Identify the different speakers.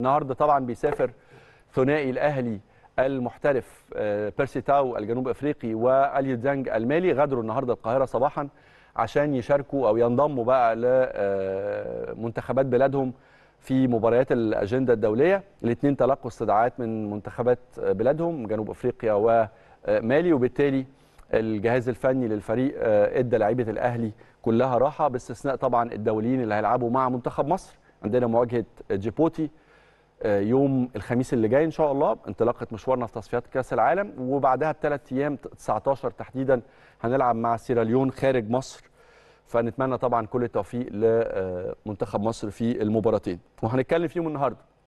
Speaker 1: النهارده طبعا بيسافر ثنائي الاهلي المحترف آه، بيرسي تاو الجنوب افريقي واليو دانج المالي غادروا النهارده القاهره صباحا عشان يشاركوا او ينضموا بقى لمنتخبات آه، بلادهم في مباريات الاجنده الدوليه الاثنين تلقوا استدعاءات من منتخبات آه، بلادهم جنوب افريقيا ومالي وبالتالي الجهاز الفني للفريق ادى لعيبه الاهلي كلها راحه باستثناء طبعا الدوليين اللي هيلعبوا مع منتخب مصر عندنا مواجهه جيبوتي آه، يوم الخميس اللي جاي ان شاء الله انطلاقه مشوارنا في تصفيات كاس العالم وبعدها بثلاث ايام 19 تحديدا هنلعب مع سيراليون خارج مصر فنتمنى طبعا كل التوفيق لمنتخب مصر في المباراتين وهنتكلم فيهم النهارده